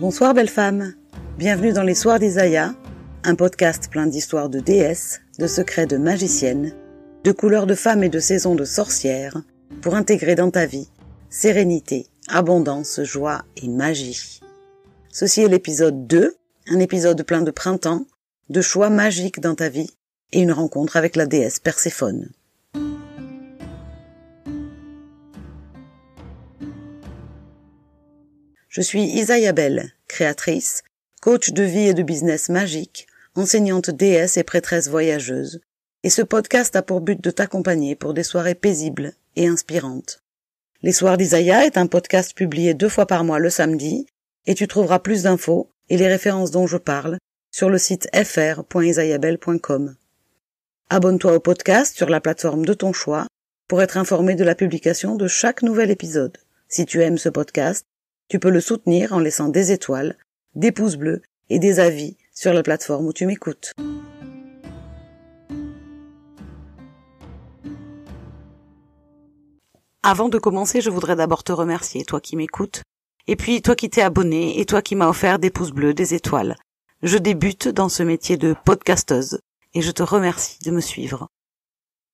Bonsoir belle femme, bienvenue dans les Soirs d'Isaïa, un podcast plein d'histoires de déesses, de secrets de magiciennes, de couleurs de femmes et de saisons de sorcières, pour intégrer dans ta vie sérénité, abondance, joie et magie. Ceci est l'épisode 2, un épisode plein de printemps, de choix magiques dans ta vie et une rencontre avec la déesse Perséphone. Je suis Isaiah Bell, créatrice, coach de vie et de business magique, enseignante déesse et prêtresse voyageuse, et ce podcast a pour but de t'accompagner pour des soirées paisibles et inspirantes. Les Soirs d'Isaïa est un podcast publié deux fois par mois le samedi, et tu trouveras plus d'infos et les références dont je parle sur le site fr.isaiahbell.com. Abonne-toi au podcast sur la plateforme de ton choix pour être informé de la publication de chaque nouvel épisode. Si tu aimes ce podcast, tu peux le soutenir en laissant des étoiles, des pouces bleus et des avis sur la plateforme où tu m'écoutes. Avant de commencer, je voudrais d'abord te remercier, toi qui m'écoutes, et puis toi qui t'es abonné, et toi qui m'as offert des pouces bleus, des étoiles. Je débute dans ce métier de podcasteuse, et je te remercie de me suivre.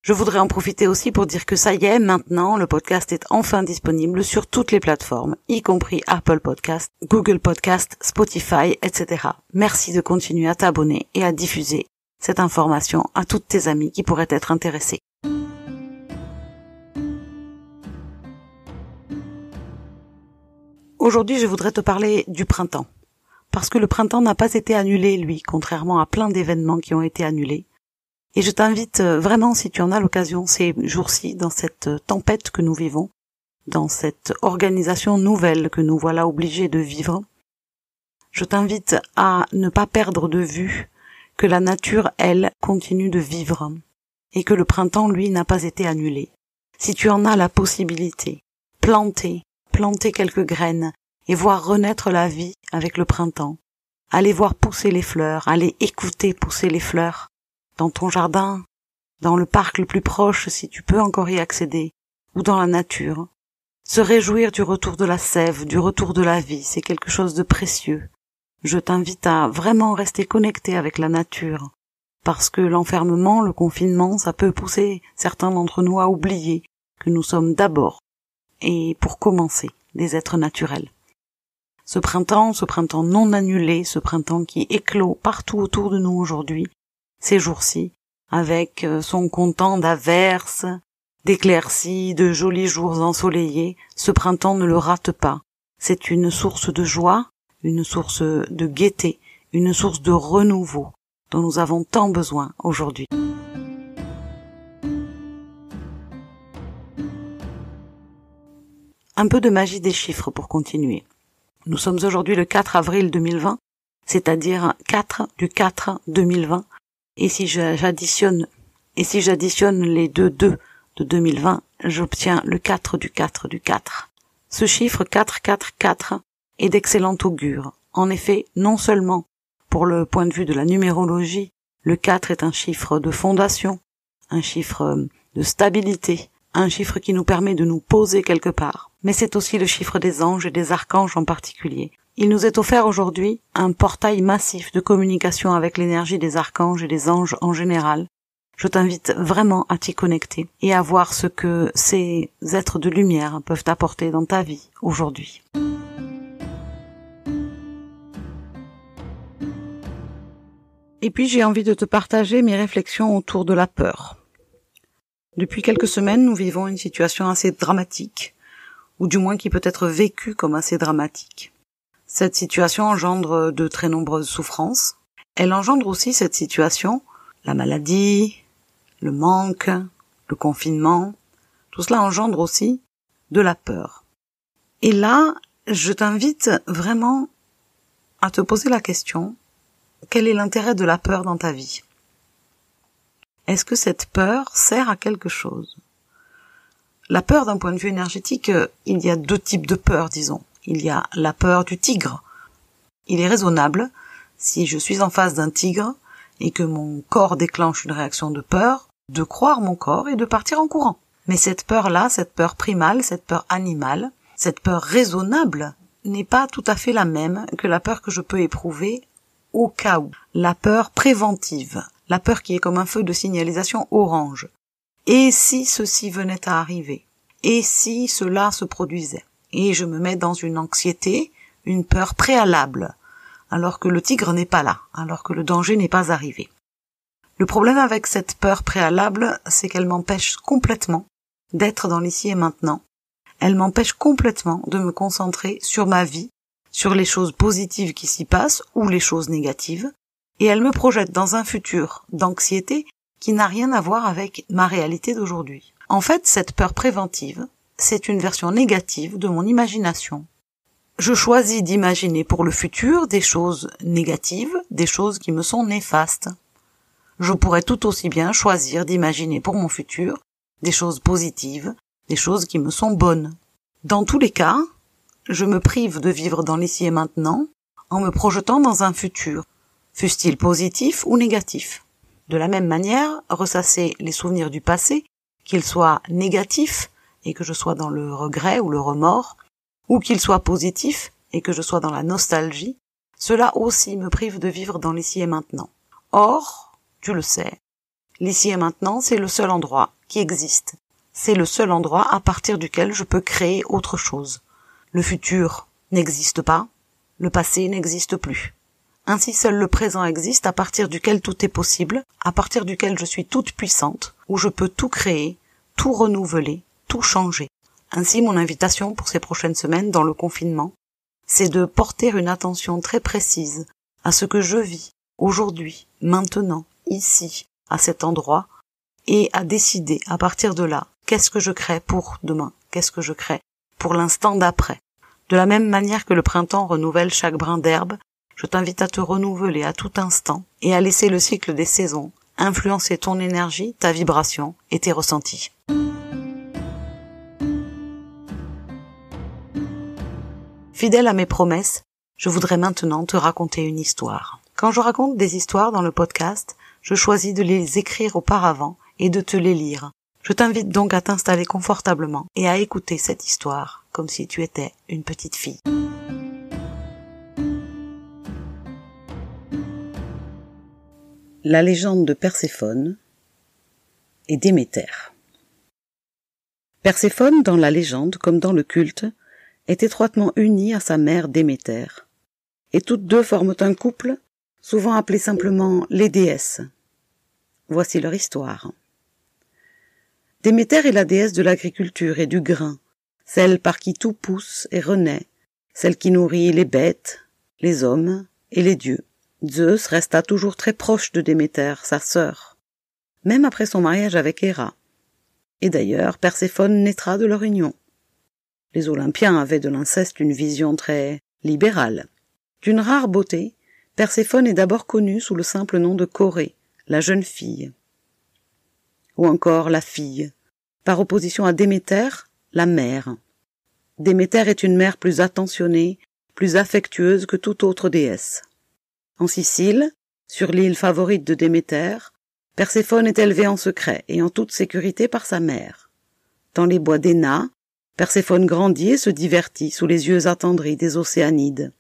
Je voudrais en profiter aussi pour dire que ça y est, maintenant, le podcast est enfin disponible sur toutes les plateformes, y compris Apple Podcast, Google Podcast, Spotify, etc. Merci de continuer à t'abonner et à diffuser cette information à toutes tes amies qui pourraient être intéressées. Aujourd'hui, je voudrais te parler du printemps. Parce que le printemps n'a pas été annulé, lui, contrairement à plein d'événements qui ont été annulés. Et je t'invite euh, vraiment, si tu en as l'occasion, ces jours-ci, dans cette euh, tempête que nous vivons, dans cette organisation nouvelle que nous voilà obligés de vivre, je t'invite à ne pas perdre de vue que la nature, elle, continue de vivre, et que le printemps, lui, n'a pas été annulé. Si tu en as la possibilité, planter, planter quelques graines, et voir renaître la vie avec le printemps, aller voir pousser les fleurs, aller écouter pousser les fleurs, dans ton jardin, dans le parc le plus proche si tu peux encore y accéder, ou dans la nature. Se réjouir du retour de la sève, du retour de la vie, c'est quelque chose de précieux. Je t'invite à vraiment rester connecté avec la nature, parce que l'enfermement, le confinement, ça peut pousser certains d'entre nous à oublier que nous sommes d'abord, et pour commencer, des êtres naturels. Ce printemps, ce printemps non annulé, ce printemps qui éclot partout autour de nous aujourd'hui, ces jours-ci, avec euh, son content d'averses, d'éclaircies, de jolis jours ensoleillés. Ce printemps ne le rate pas. C'est une source de joie, une source de gaieté, une source de renouveau dont nous avons tant besoin aujourd'hui. Un peu de magie des chiffres pour continuer. Nous sommes aujourd'hui le 4 avril 2020, c'est-à-dire 4 du 4 2020, et si j'additionne, et si j'additionne les deux 2 de 2020, j'obtiens le 4 du 4 du 4. Ce chiffre quatre est d'excellente augure. En effet, non seulement pour le point de vue de la numérologie, le 4 est un chiffre de fondation, un chiffre euh, de stabilité, un chiffre qui nous permet de nous poser quelque part, mais c'est aussi le chiffre des anges et des archanges en particulier, il nous est offert aujourd'hui un portail massif de communication avec l'énergie des archanges et des anges en général. Je t'invite vraiment à t'y connecter et à voir ce que ces êtres de lumière peuvent apporter dans ta vie aujourd'hui. Et puis j'ai envie de te partager mes réflexions autour de la peur. Depuis quelques semaines, nous vivons une situation assez dramatique, ou du moins qui peut être vécue comme assez dramatique. Cette situation engendre de très nombreuses souffrances. Elle engendre aussi cette situation, la maladie, le manque, le confinement. Tout cela engendre aussi de la peur. Et là, je t'invite vraiment à te poser la question, quel est l'intérêt de la peur dans ta vie Est-ce que cette peur sert à quelque chose La peur d'un point de vue énergétique, euh, il y a deux types de peur, disons il y a la peur du tigre. Il est raisonnable, si je suis en face d'un tigre et que mon corps déclenche une réaction de peur, de croire mon corps et de partir en courant. Mais cette peur-là, cette peur primale, cette peur animale, cette peur raisonnable n'est pas tout à fait la même que la peur que je peux éprouver au cas où. La peur préventive, la peur qui est comme un feu de signalisation orange. Et si ceci venait à arriver? Et si cela se produisait? et je me mets dans une anxiété, une peur préalable, alors que le tigre n'est pas là, alors que le danger n'est pas arrivé. Le problème avec cette peur préalable, c'est qu'elle m'empêche complètement d'être dans l'ici et maintenant. Elle m'empêche complètement de me concentrer sur ma vie, sur les choses positives qui s'y passent ou les choses négatives, et elle me projette dans un futur d'anxiété qui n'a rien à voir avec ma réalité d'aujourd'hui. En fait, cette peur préventive, c'est une version négative de mon imagination. Je choisis d'imaginer pour le futur des choses négatives, des choses qui me sont néfastes. Je pourrais tout aussi bien choisir d'imaginer pour mon futur des choses positives, des choses qui me sont bonnes. Dans tous les cas, je me prive de vivre dans l'ici et maintenant en me projetant dans un futur, fût-il positif ou négatif. De la même manière, ressasser les souvenirs du passé, qu'ils soient négatifs et que je sois dans le regret ou le remords, ou qu'il soit positif et que je sois dans la nostalgie, cela aussi me prive de vivre dans l'ici et maintenant. Or, tu le sais, l'ici et maintenant, c'est le seul endroit qui existe. C'est le seul endroit à partir duquel je peux créer autre chose. Le futur n'existe pas, le passé n'existe plus. Ainsi seul le présent existe à partir duquel tout est possible, à partir duquel je suis toute puissante, où je peux tout créer, tout renouveler, tout changer. Ainsi, mon invitation pour ces prochaines semaines dans le confinement, c'est de porter une attention très précise à ce que je vis aujourd'hui, maintenant, ici, à cet endroit, et à décider à partir de là qu'est-ce que je crée pour demain, qu'est-ce que je crée pour l'instant d'après. De la même manière que le printemps renouvelle chaque brin d'herbe, je t'invite à te renouveler à tout instant et à laisser le cycle des saisons influencer ton énergie, ta vibration et tes ressentis. Fidèle à mes promesses, je voudrais maintenant te raconter une histoire. Quand je raconte des histoires dans le podcast, je choisis de les écrire auparavant et de te les lire. Je t'invite donc à t'installer confortablement et à écouter cette histoire comme si tu étais une petite fille. La légende de Perséphone et Déméter. Perséphone, dans la légende comme dans le culte, est étroitement unie à sa mère Déméter, et toutes deux forment un couple, souvent appelé simplement les déesses. Voici leur histoire. Déméter est la déesse de l'agriculture et du grain, celle par qui tout pousse et renaît, celle qui nourrit les bêtes, les hommes et les dieux. Zeus resta toujours très proche de Déméter, sa sœur, même après son mariage avec Héra. Et d'ailleurs, Perséphone naîtra de leur union. Les Olympiens avaient de l'inceste une vision très libérale. D'une rare beauté, Perséphone est d'abord connue sous le simple nom de Corée, la jeune fille, ou encore la fille, par opposition à Déméter, la mère. Déméter est une mère plus attentionnée, plus affectueuse que toute autre déesse. En Sicile, sur l'île favorite de Déméter, Perséphone est élevée en secret et en toute sécurité par sa mère. Dans les bois d'Éna, Perséphone grandit et se divertit sous les yeux attendris des océanides,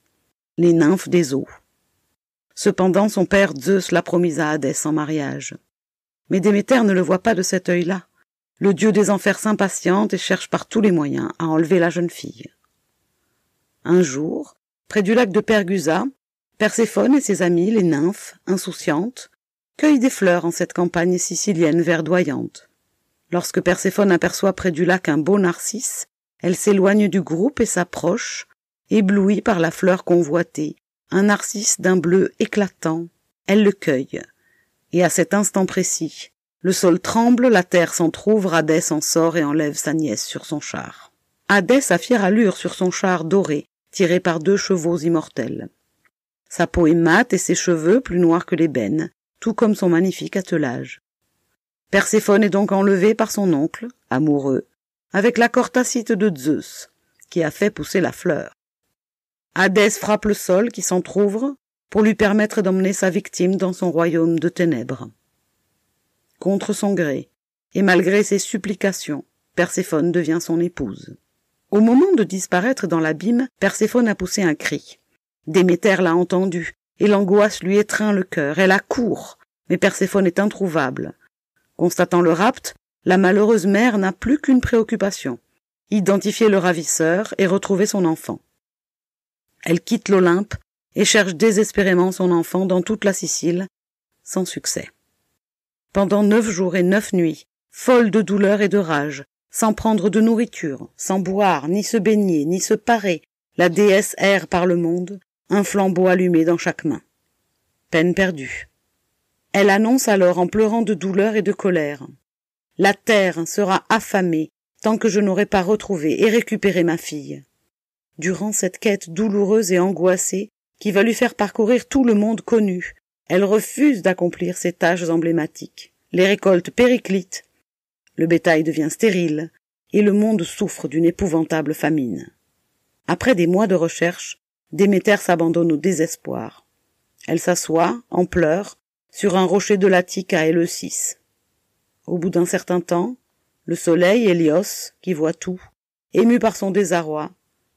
les nymphes des eaux. Cependant son père Zeus l'a promise à Hadès en mariage. Mais Déméter ne le voit pas de cet œil-là. Le dieu des enfers s'impatiente et cherche par tous les moyens à enlever la jeune fille. Un jour, près du lac de Pergusa, Perséphone et ses amis, les nymphes, insouciantes, cueillent des fleurs en cette campagne sicilienne verdoyante. Lorsque Perséphone aperçoit près du lac un beau narcisse, elle s'éloigne du groupe et s'approche, éblouie par la fleur convoitée, un narcisse d'un bleu éclatant. Elle le cueille. Et à cet instant précis, le sol tremble, la terre s'entr'ouvre, Hadès en sort et enlève sa nièce sur son char. Hadès a fière allure sur son char doré, tiré par deux chevaux immortels. Sa peau est mate et ses cheveux plus noirs que l'ébène, tout comme son magnifique attelage. Perséphone est donc enlevée par son oncle, amoureux, avec l'accord tacite de Zeus, qui a fait pousser la fleur. Hadès frappe le sol qui s'entr'ouvre pour lui permettre d'emmener sa victime dans son royaume de ténèbres. Contre son gré, et malgré ses supplications, Perséphone devient son épouse. Au moment de disparaître dans l'abîme, Perséphone a poussé un cri. Déméter l'a entendu, et l'angoisse lui étreint le cœur. Elle accourt, mais Perséphone est introuvable. Constatant le rapt, la malheureuse mère n'a plus qu'une préoccupation identifier le ravisseur et retrouver son enfant. Elle quitte l'Olympe et cherche désespérément son enfant dans toute la Sicile, sans succès. Pendant neuf jours et neuf nuits, folle de douleur et de rage, sans prendre de nourriture, sans boire, ni se baigner, ni se parer, la déesse erre par le monde, un flambeau allumé dans chaque main. Peine perdue. Elle annonce alors en pleurant de douleur et de colère. La terre sera affamée tant que je n'aurai pas retrouvé et récupéré ma fille. Durant cette quête douloureuse et angoissée, qui va lui faire parcourir tout le monde connu, elle refuse d'accomplir ses tâches emblématiques. Les récoltes périclitent, le bétail devient stérile, et le monde souffre d'une épouvantable famine. Après des mois de recherche, Déméter s'abandonne au désespoir. Elle s'assoit, en pleurs, sur un rocher de l'Attique à le Au bout d'un certain temps, le soleil, Hélios, qui voit tout, ému par son désarroi,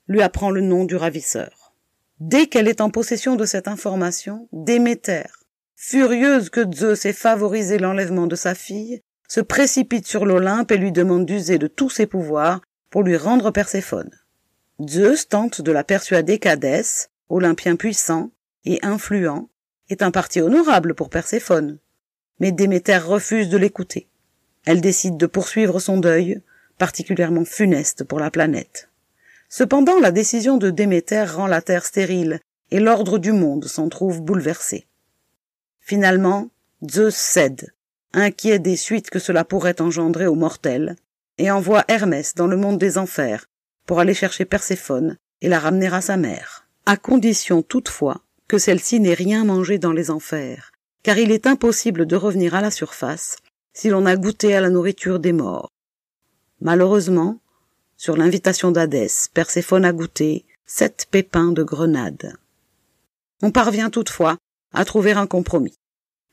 lui apprend le nom du ravisseur. Dès qu'elle est en possession de cette information, Déméter, furieuse que Zeus ait favorisé l'enlèvement de sa fille, se précipite sur l'Olympe et lui demande d'user de tous ses pouvoirs pour lui rendre Perséphone. Zeus tente de la persuader qu'Hadès, olympien puissant et influent, est un parti honorable pour Perséphone. Mais Déméter refuse de l'écouter. Elle décide de poursuivre son deuil, particulièrement funeste pour la planète. Cependant, la décision de Déméter rend la Terre stérile et l'ordre du monde s'en trouve bouleversé. Finalement, Zeus cède, inquiet des suites que cela pourrait engendrer aux mortels, et envoie Hermès dans le monde des enfers pour aller chercher Perséphone et la ramener à sa mère, à condition toutefois que celle-ci n'ait rien mangé dans les enfers, car il est impossible de revenir à la surface si l'on a goûté à la nourriture des morts. Malheureusement, sur l'invitation d'Hadès, Perséphone a goûté sept pépins de grenade. On parvient toutefois à trouver un compromis.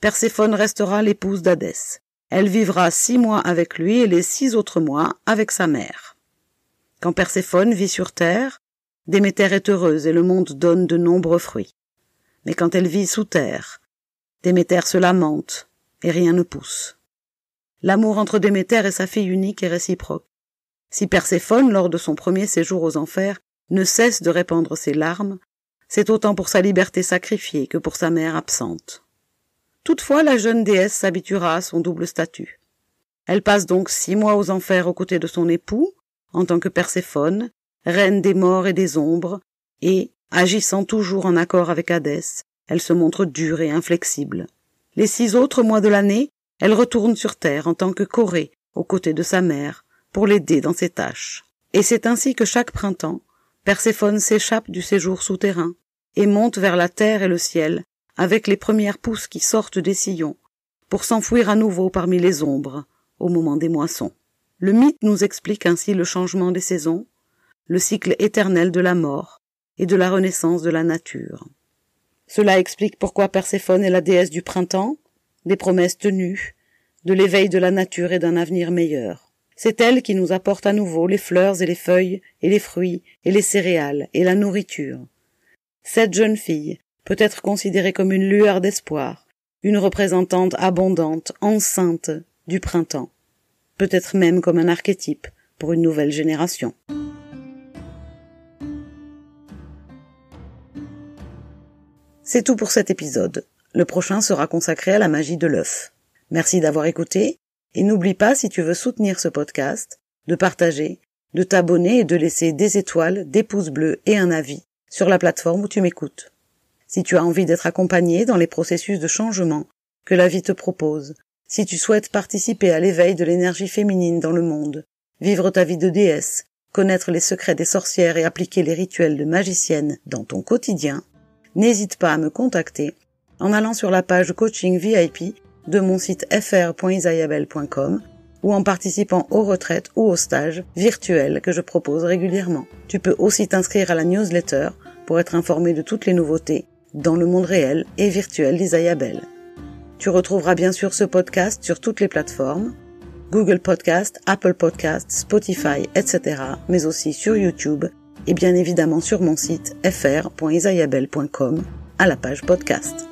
Perséphone restera l'épouse d'Hadès. Elle vivra six mois avec lui et les six autres mois avec sa mère. Quand Perséphone vit sur terre, Déméter est heureuse et le monde donne de nombreux fruits mais quand elle vit sous terre, Déméter se lamente, et rien ne pousse. L'amour entre Déméter et sa fille unique est réciproque. Si Perséphone, lors de son premier séjour aux enfers, ne cesse de répandre ses larmes, c'est autant pour sa liberté sacrifiée que pour sa mère absente. Toutefois, la jeune déesse s'habituera à son double statut. Elle passe donc six mois aux enfers aux côtés de son époux, en tant que Perséphone, reine des morts et des ombres, et, Agissant toujours en accord avec Hadès, elle se montre dure et inflexible. Les six autres mois de l'année, elle retourne sur Terre en tant que Corée, aux côtés de sa mère, pour l'aider dans ses tâches. Et c'est ainsi que chaque printemps, Perséphone s'échappe du séjour souterrain et monte vers la terre et le ciel avec les premières pousses qui sortent des sillons pour s'enfouir à nouveau parmi les ombres au moment des moissons. Le mythe nous explique ainsi le changement des saisons, le cycle éternel de la mort, et de la renaissance de la nature. Cela explique pourquoi Perséphone est la déesse du printemps, des promesses tenues, de l'éveil de la nature et d'un avenir meilleur. C'est elle qui nous apporte à nouveau les fleurs et les feuilles, et les fruits, et les céréales, et la nourriture. Cette jeune fille peut être considérée comme une lueur d'espoir, une représentante abondante, enceinte du printemps, peut-être même comme un archétype pour une nouvelle génération. C'est tout pour cet épisode. Le prochain sera consacré à la magie de l'œuf. Merci d'avoir écouté et n'oublie pas si tu veux soutenir ce podcast, de partager, de t'abonner et de laisser des étoiles, des pouces bleus et un avis sur la plateforme où tu m'écoutes. Si tu as envie d'être accompagné dans les processus de changement que la vie te propose, si tu souhaites participer à l'éveil de l'énergie féminine dans le monde, vivre ta vie de déesse, connaître les secrets des sorcières et appliquer les rituels de magicienne dans ton quotidien, n'hésite pas à me contacter en allant sur la page coaching VIP de mon site fr.isayabel.com ou en participant aux retraites ou aux stages virtuels que je propose régulièrement. Tu peux aussi t'inscrire à la newsletter pour être informé de toutes les nouveautés dans le monde réel et virtuel d'Isayabel. Tu retrouveras bien sûr ce podcast sur toutes les plateformes, Google Podcast, Apple Podcast, Spotify, etc., mais aussi sur YouTube et bien évidemment sur mon site fr.isayabel.com à la page podcast.